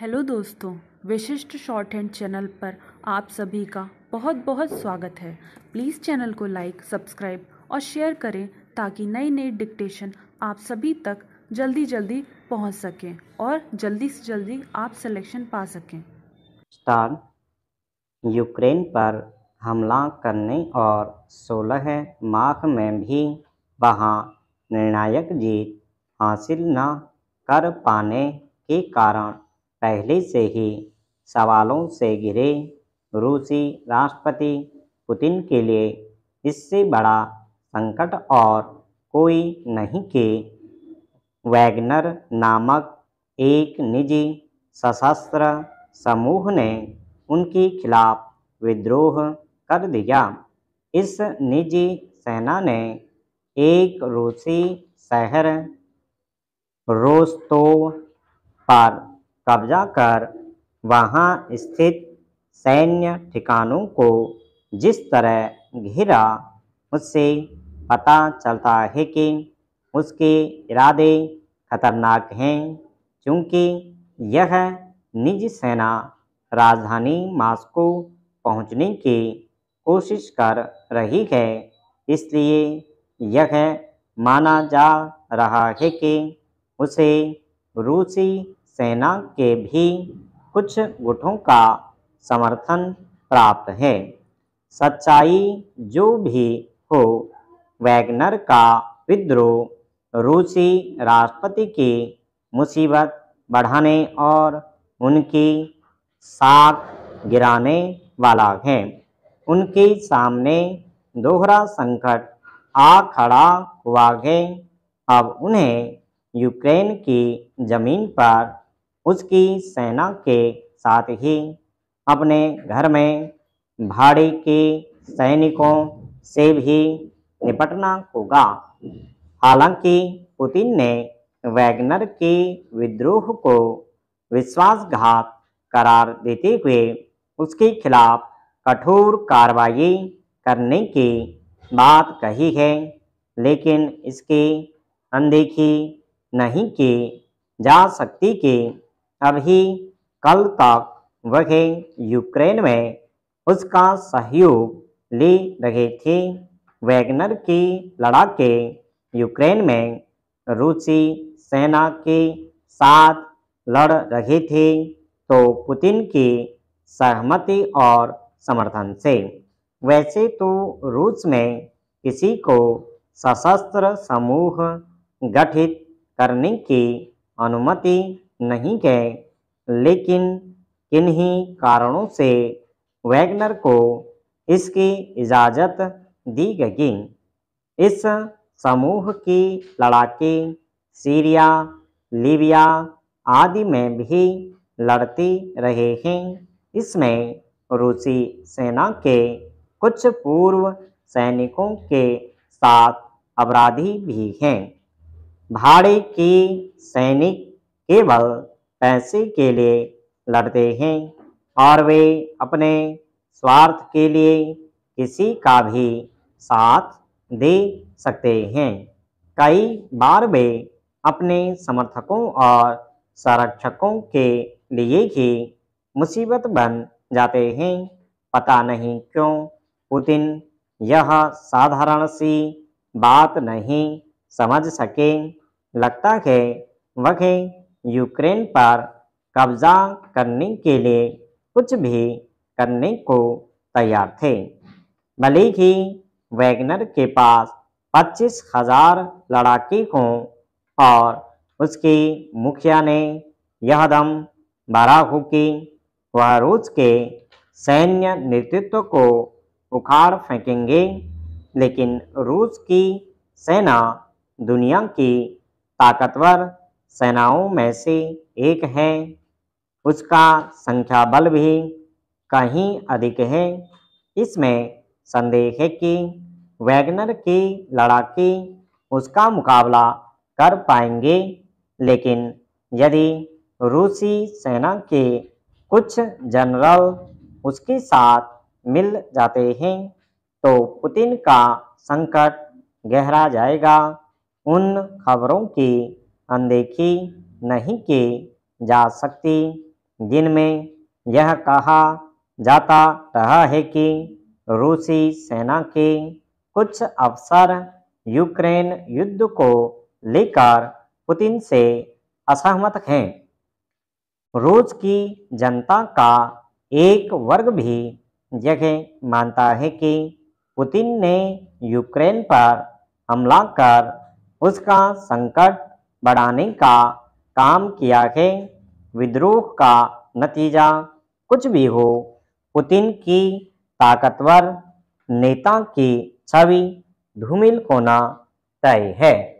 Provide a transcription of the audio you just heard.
hello दोस्तों विशिष्ट short hand channel पर आप सभी का बहुत बहुत स्वागत है प्लीज़ चैनल को लाइक सब्सक्राइब और शेयर करें ताकि नई नई डिक्टेशन आप सभी तक जल्दी जल्दी पहुंच सकें और जल्दी से जल्दी आप सिलेक्शन पा सकें स्टार यूक्रेन पर हमला करने और 16 माह में भी वहां निर्णायक जीत हासिल न कर पाने के कारण पहले से ही सवालों से घिरे रूसी राष्ट्रपति पुतिन के लिए इससे बड़ा संकट और कोई नहीं कि वैगनर नामक एक निजी सशस्त्र समूह ने उनके खिलाफ विद्रोह कर दिया इस निजी सेना ने एक रूसी शहर रोस्तो पर कब्जा कर वहां स्थित सैन्य ठिकानों को जिस तरह घेरा उससे पता चलता है कि उसके इरादे खतरनाक हैं क्योंकि यह निजी सेना राजधानी मास्को पहुंचने की कोशिश कर रही है इसलिए यह माना जा रहा है कि उसे रूसी सेना के भी कुछ गुटों का समर्थन प्राप्त है सच्चाई जो भी हो वैगनर का विद्रोह रूसी राष्ट्रपति की मुसीबत बढ़ाने और उनकी साख गिराने वाला है उनके सामने दोहरा संकट आ खड़ा हुआ है अब उन्हें यूक्रेन की जमीन पर उसकी सेना के साथ ही अपने घर में भाड़ी के सैनिकों से भी निपटना होगा हालांकि पुतिन ने वैगनर के विद्रोह को विश्वासघात करार देते हुए उसके खिलाफ कठोर कार्रवाई करने की बात कही है लेकिन इसकी अनदेखी नहीं की जा सकती कि अभी कल तक वह यूक्रेन में उसका सहयोग ले रहे थे वैगनर की लड़ाके यूक्रेन में रूसी सेना के साथ लड़ रहे थे तो पुतिन की सहमति और समर्थन से वैसे तो रूस में किसी को सशस्त्र समूह गठित करने की अनुमति नहीं गए लेकिन किन्हीं कारणों से वैगनर को इसकी इजाज़त दी गई इस समूह की लड़ाके सीरिया लीबिया आदि में भी लड़ती रहे हैं इसमें रूसी सेना के कुछ पूर्व सैनिकों के साथ अपराधी भी हैं भाड़े की सैनिक केवल पैसे के लिए लड़ते हैं और वे अपने स्वार्थ के लिए किसी का भी साथ दे सकते हैं कई बार वे अपने समर्थकों और संरक्षकों के लिए ही मुसीबत बन जाते हैं पता नहीं क्यों पुतिन यह साधारण सी बात नहीं समझ सके लगता है वह यूक्रेन पर कब्जा करने के लिए कुछ भी करने को तैयार थे भले ही वैगनर के पास पच्चीस हजार लड़ाके हों और उसके मुखिया ने यह दम भरा हो कि वह रूस के सैन्य नेतृत्व को उखाड़ फेंकेंगे लेकिन रूस की सेना दुनिया की ताकतवर सेनाओं में से एक है उसका संख्या बल भी कहीं अधिक है इसमें संदेह है कि वैगनर की लड़ाकी उसका मुकाबला कर पाएंगे लेकिन यदि रूसी सेना के कुछ जनरल उसके साथ मिल जाते हैं तो पुतिन का संकट गहरा जाएगा उन खबरों की अनदेखी नहीं की जा सकती जिनमें यह कहा जाता रहा है कि रूसी सेना के कुछ अफसर यूक्रेन युद्ध को लेकर पुतिन से असहमत हैं रूस की जनता का एक वर्ग भी यह मानता है कि पुतिन ने यूक्रेन पर हमला कर उसका संकट बढ़ाने का काम किया है विद्रोह का नतीजा कुछ भी हो पुतिन की ताकतवर नेता की छवि धूमिल होना तय है